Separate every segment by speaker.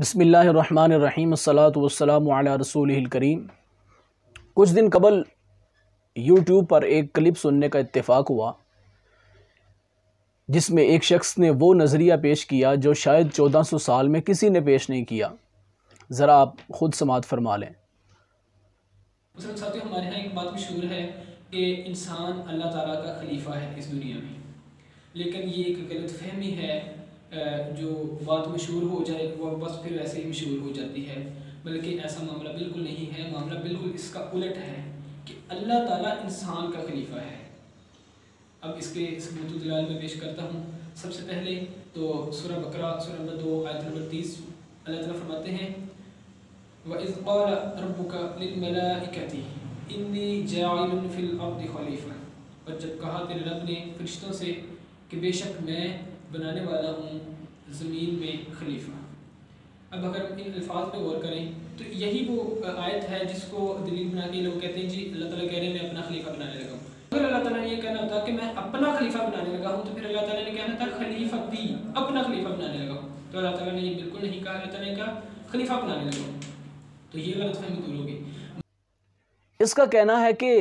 Speaker 1: बसमिलीम सलात रसूल करीम कुछ दिन कबल यूट्यूब पर एक क्लिप सुनने का इत्तेफाक हुआ जिसमें एक शख्स ने वो नज़रिया पेश किया जो शायद चौदह सौ साल में किसी ने पेश नहीं किया ज़रा आप ख़ुद समात फरमा लें
Speaker 2: हमारे यहाँ एक बात मशहूर है कि इंसान अल्लाह ताला का खलीफा है इस दुनिया में लेकिन ये एक गलत फहमी है जो बात मशहूर हो जाए वह बस फिर वैसे ही मशहूर हो जाती है बल्कि ऐसा मामला बिल्कुल नहीं है मामला बिल्कुल इसका उलट है कि अल्लाह ताला इंसान का खलीफा है अब इसके सबूत दलाल में पेश करता हूँ सबसे पहले तो सूरह बकरा सूरह नंबर दो आयत नंबर तीस अल्लाह ताला फरमाते हैं वबूका क़ाल खलीफा और जब कहा तेरे रब ने फरिश्तों से कि बेशक मैं बनाने वाला हूँ ज़मीन में खलीफा अब अगर इन अल्फाज पर गौर करें तो यही वो आयत है जिसको दिलीप बना के लोग कहते हैं जी अल्लाह ताला कह रहे हैं मैं अपना खलीफा बनाने लगा हूँ अगर अल्लाह ताला ने ये कहना होता कि मैं अपना खलीफा बनाने लगा हूँ तो फिर अल्लाह ताला ने कहना था खलीफा दी अपना खलीफा बनाने लगा हूँ तो अल्लाह ताला ने ये बिल्कुल नहीं कहा अल्लाह ताला ने कहा खलीफा बनाने लगा हूँ तो ये गलत फहमी दूर होगी
Speaker 1: इसका कहना है कि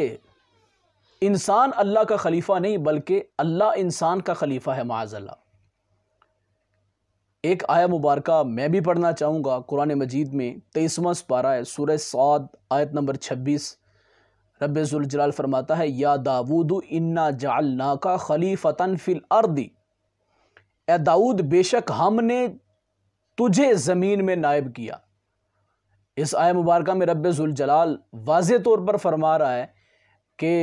Speaker 1: इंसान अल्लाह का खलीफा नहीं बल्कि अल्लाह इंसान का खलीफा है माज अल्लाह एक आया मुबारक मैं भी पढ़ना चाहूँगा कुरान मजीद में तेईसवा सपारा है सूर सद आयत नंबर छब्बीस रबाल फरमाता है या दाऊद इन्ना जाल नाका खलीफतन फिल अर्दी ए दाऊद बेशक हमने तुझे ज़मीन में नायब किया इस आय मुबारक में रबाल वाज तौर पर फरमा रहा है कि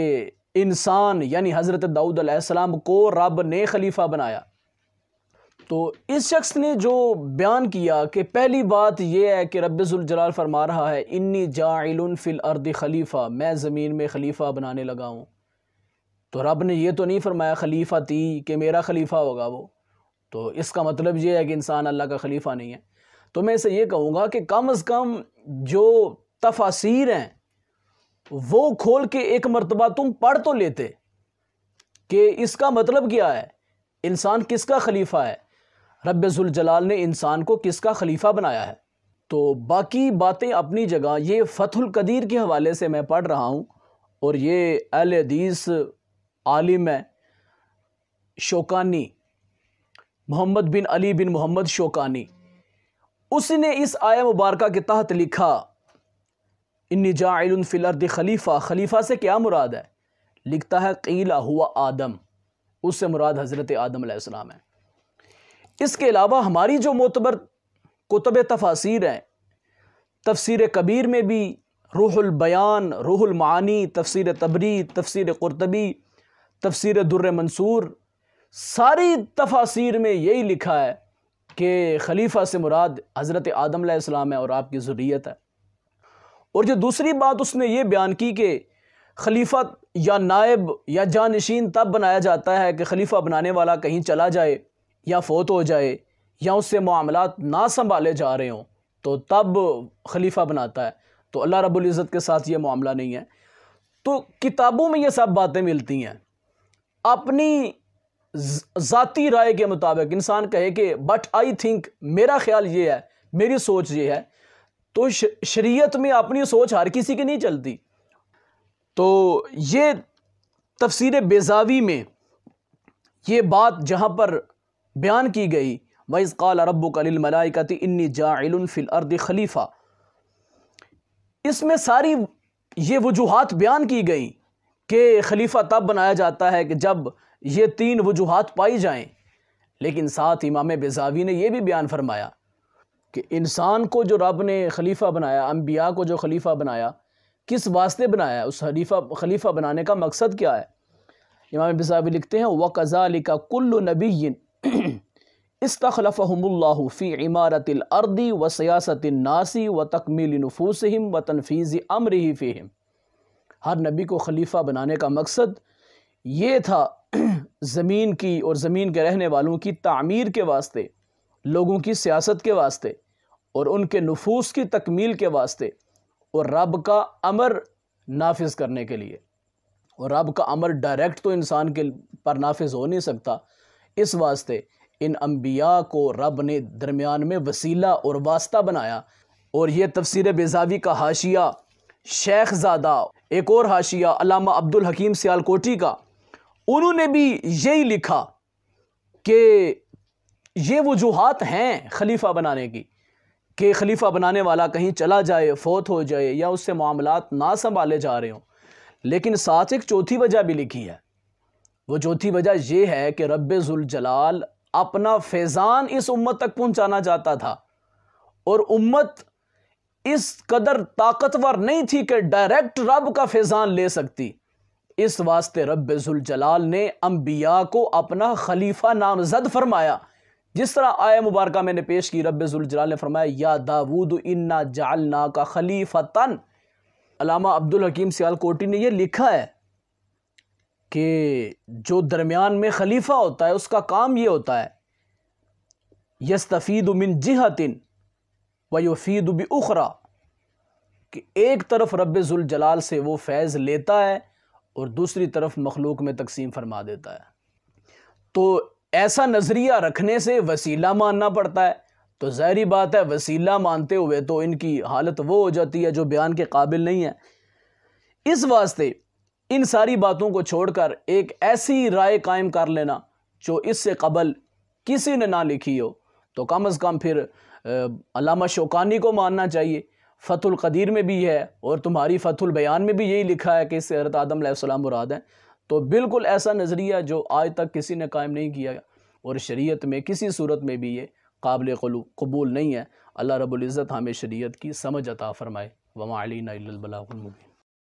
Speaker 1: इंसान यानी हज़रत दाऊद को रब ने खलीफा बनाया तो इस शख्स ने जो बयान किया कि पहली बात यह है कि रबाल फरमा रहा है इन्नी जाइल फिल अर्द खलीफ़ा मैं ज़मीन में खलीफ़ा बनाने लगा हूँ तो रब ने यह तो नहीं फरमाया खलीफ़ा ती कि मेरा खलीफ़ा होगा वो तो इसका मतलब ये है कि इंसान अल्लाह का खलीफ़ा नहीं है तो मैं इसे ये कहूँगा कि कम अज़ कम जो तफासिर हैं वो खोल के एक मरतबा तुम पढ़ तो लेते कि इसका मतलब क्या है इंसान किसका खलीफा है रबाल ने इंसान को किसका खलीफा बनाया है तो बाकी बातें अपनी जगह ये फतुल कदीर के हवाले से मैं पढ़ रहा हूँ और ये अल आलिम है शोकानी मोहम्मद बिन अली बिन मोहम्मद शोकानी उसने इस आय मुबारक के तहत लिखा इन्नी जाफिलर्द खलीफ़ा खलीफ़ा से क्या मुराद है लिखता है कीला हुआ आदम उससे मुराद हज़रत आदम है इसके अलावा हमारी जो मोतबर कुतब तफासिर हैं तफसर कबीर में भी रूहुल बयान रूहुल मानी तफसर तबरी तफसर कुरतबी तफसर दुर्र मंसूर सारी तफासिर में यही लिखा है कि खलीफा से मुराद हज़रत आदम इस्लाम है और आपकी ज़रूरीत है और जो दूसरी बात उसने ये बयान की कि खलीफा या नायब या जानशीन तब बनाया जाता है कि खलीफा बनाने वाला कहीं चला जाए या फोत हो जाए या उससे मामला ना संभाले जा रहे हों तो तब खलीफा बनाता है तो अल्लाह रबुल्ज़त के साथ ये मामला नहीं है तो किताबों में ये सब बातें मिलती हैं अपनी ज़ाती राय के मुताबिक इंसान कहे कि बट आई थिंक मेरा ख्याल ये है मेरी सोच ये है तो शरीयत में अपनी सोच हर किसी की नहीं चलती तो ये तफसीर बेजावी में ये बात जहाँ पर बयान की गई वैज़ काल रब मलाइकती इन्नी जाफिल अर्द खलीफ़ा इसमें सारी ये वजूहत बयान की गई कि खलीफ़ा तब बनाया जाता है कि जब ये तीन वजूहत पाई जाएं लेकिन साथ इमाम बेजावी ने यह भी बयान फरमाया कि इंसान को जो रब ने खलीफ़ा बनाया अम्बिया को जो खलीफ़ा बनाया किस वास्ते बनाया उस खलीफा खलीफ़ा बनाने का मकसद क्या है इमाम बेजावी लिखते हैं वक़ा लिका कुल्लु नबीन इस्तलफ़ी इमारत अर्दी व सियासत नासी व तकमील नफूसम व तनफीज़ अमर ही फ़ीम हर नबी को खलीफा बनाने का मकसद ये था ज़मीन की और ज़मीन के रहने वालों की तमीर के वास्ते लोगों की सियासत के वास्ते और उनके नफूस की तकमील के वास्ते और रब का अमर नाफज करने के लिए और रब का अमर डायरेक्ट तो इंसान के पर नाफज हो नहीं सकता इस वास्ते इन अम्बिया को रब ने दरमियान में वसीला और वास्ता बनाया और ये तफसर बेजावी का हाशिया शेख ज़ादा एक और हाशिया अलामा अब्दुल हकीम सियालकोटी का उन्होंने भी यही लिखा कि ये वजूहत हैं खलीफा बनाने की कि खलीफा बनाने वाला कहीं चला जाए फोत हो जाए या उससे मामला ना संभाले जा रहे हों लेकिन साथ एक चौथी वजह भी लिखी है वो चौथी वजह यह है कि जुल जलाल अपना फैज़ान इस उम्मत तक पहुंचाना चाहता था और उम्मत इस कदर ताकतवर नहीं थी कि डायरेक्ट रब का फैज़ान ले सकती इस वास्ते रबाल ने अम्बिया को अपना खलीफा नामजद फरमाया जिस तरह आया मुबारक मैंने पेश की रबाल ने फरमाया या दाऊद इन्ना जालना का खलीफा तन अलामा अब्दुल हकीम सियाल कोटी ने यह लिखा है कि जो दरमियान में खलीफा होता है उसका काम ये होता है यस्तफ़ीद मिन जिहतिन व युफीद उखरा कि एक तरफ जलाल से वो फैज़ लेता है और दूसरी तरफ मखलूक में तकसीम फरमा देता है तो ऐसा नज़रिया रखने से वसीला मानना पड़ता है तो ज़ाहरी बात है वसीला मानते हुए तो इनकी हालत वो हो जाती है जो बयान के काबिल नहीं है इस वास्ते इन सारी बातों को छोड़कर एक ऐसी राय कायम कर लेना जो इससे कबल किसी ने ना लिखी हो तो कम अज़ कम फिर अलामा शोकानी को मानना चाहिए फ़तुल कदीर में भी है और तुम्हारी फ़तुल बयान में भी यही लिखा है कि इससे हरत आदम मुराद हैं तो बिल्कुल ऐसा नज़रिया जो आज तक किसी ने कायम नहीं किया और शरीयत में किसी सूरत में भी ये काबिल कबूल नहीं है अल्लाह रबुल्ज़त हमें शरीयत की समझ अता फ़रमाए वमा अलीना